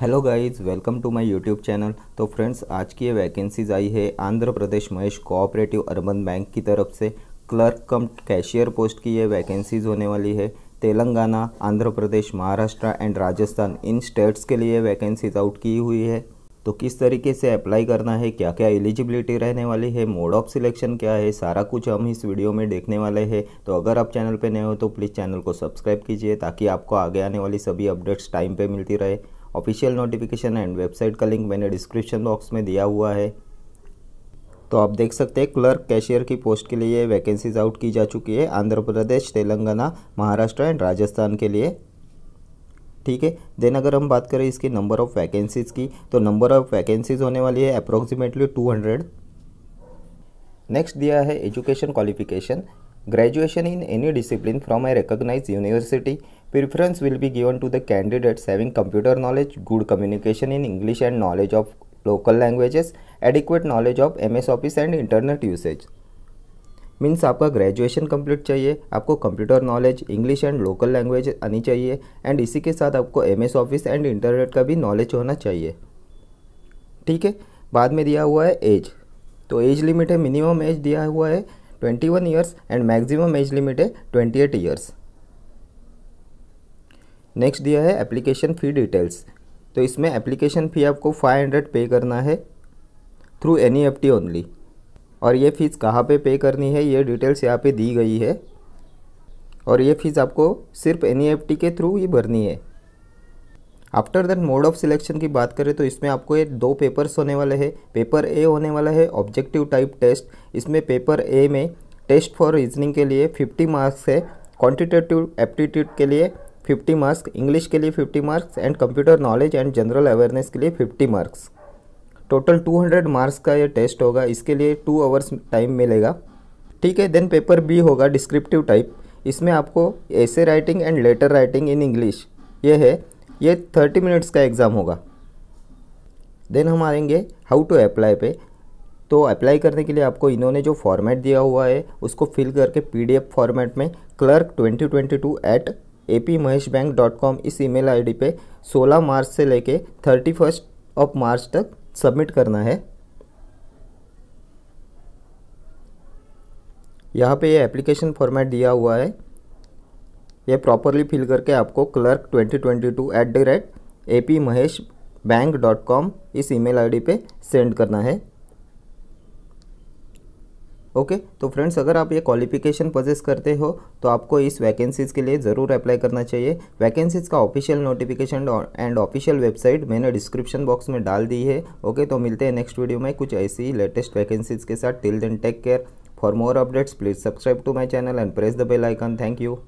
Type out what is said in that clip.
Hello guys welcome to my YouTube channel तो friends आज की ये वैकेंसीज़ आई है Andhra Pradesh Mahesh cooperative urban bank की तरफ से क्लर्क कम कैशियर पोस्ट की ये वैकेंसीज़ होने वाली है तेलंगाना आंध्र प्रदेश महाराष्ट्र एंड राजस्थान इन स्टेट्स के लिए वैकेंसीज आउट की हुई है तो किस तरीके से अप्लाई करना है क्या क्या एलिजिबिलिटी रहने वाली है मोड ऑफ सिलेक्शन क्या है सारा कुछ हम इस वीडियो में देखने वाले हैं तो अगर आप चैनल पर नए हो तो प्लीज़ चैनल को सब्सक्राइब कीजिए ताकि आपको आगे आने वाली सभी अपडेट्स टाइम पर मिलती रहे ऑफिशियल नोटिफिकेशन एंड वेबसाइट का लिंक मैंने डिस्क्रिप्शन बॉक्स में दिया हुआ है तो आप देख सकते हैं क्लर्क कैशियर की पोस्ट के लिए वैकेंसीज आउट की जा चुकी है आंध्र प्रदेश तेलंगाना महाराष्ट्र एंड राजस्थान के लिए ठीक है देन अगर हम बात करें इसकी नंबर ऑफ़ वैकेंसीज़ की तो नंबर ऑफ़ वैकेंसीज़ होने वाली है अप्रोक्सीमेटली टू हंड्रेड नेक्स्ट दिया है education qualification Graduation in any discipline from a recognized university, preference will be given to the candidates having computer knowledge, good communication in English and knowledge of local languages, adequate knowledge of MS Office and internet usage. Means आपका graduation complete चाहिए आपको computer knowledge English and local language आनी चाहिए and इसी के साथ आपको M S office and internet का भी नॉलेज होना चाहिए ठीक है बाद में दिया हुआ है एज तो एज लिमिट है मिनिमम एज दिया हुआ है 21 years and maximum age limit है 28 years नेक्स्ट दिया है एप्लीकेशन फ़ी डिटेल्स तो इसमें एप्लीकेशन फ़ी आपको 500 पे करना है through any F T only और ये फ़ीस कहाँ पे पे करनी है ये डिटेल्स यहाँ पे दी गई है और ये फ़ीस आपको सिर्फ एन ई एफ टी के थ्रू ही भरनी है after that mode of selection की बात करें तो इसमें आपको ये दो पेपर्स होने वाले हैं पेपर ए होने वाला है ऑब्जेक्टिव टाइप टेस्ट इसमें पेपर ए में टेस्ट फॉर रीजनिंग के लिए 50 मार्क्स है क्वान्टिटेटिव एप्टीट्यूड के लिए 50 मार्क्स इंग्लिश के लिए 50 marks and computer knowledge and general awareness के लिए 50 मार्क्स टोटल 200 मार्क्स का ये टेस्ट होगा इसके लिए टू आवर्स टाइम मिलेगा ठीक है देन पेपर बी होगा डिस्क्रिप्टिव टाइप इसमें आपको ऐसे writing and letter writing in English ये है ये थर्टी मिनट्स का एग्ज़ाम होगा देन हम आएंगे हाउ टू अप्लाई पे तो अप्लाई करने के लिए आपको इन्होंने जो फॉर्मेट दिया हुआ है उसको फिल करके पीडीएफ फॉर्मेट में clerk twenty twenty two at A P Mahesh bank dot com इस ईमेल आईडी पे 16 मार्च से लेके थर्टी फर्स्ट ऑफ मार्च तक सबमिट करना है यहाँ पे ये एप्लीकेशन फॉर्मेट दिया हुआ है ये प्रॉपरली फिल करके आपको clerk twenty twenty two at the rate A P Mahesh bank dot com इस ईमेल आईडी पे सेंड करना है ओके okay, तो फ्रेंड्स अगर आप ये क्वालिफिकेशन पोजेस करते हो तो आपको इस वैकेंसीज़ के लिए ज़रूर अप्लाई करना चाहिए वैकेंसीज़ का official notification and official website मैंने डिस्क्रिप्शन बॉक्स में डाल दी है ओके okay, तो मिलते हैं नेक्स्ट वीडियो में कुछ ऐसी ही लेटेस्ट वैकेंसीज़ के साथ till then take care for more updates please subscribe to my channel and press the bell icon thank you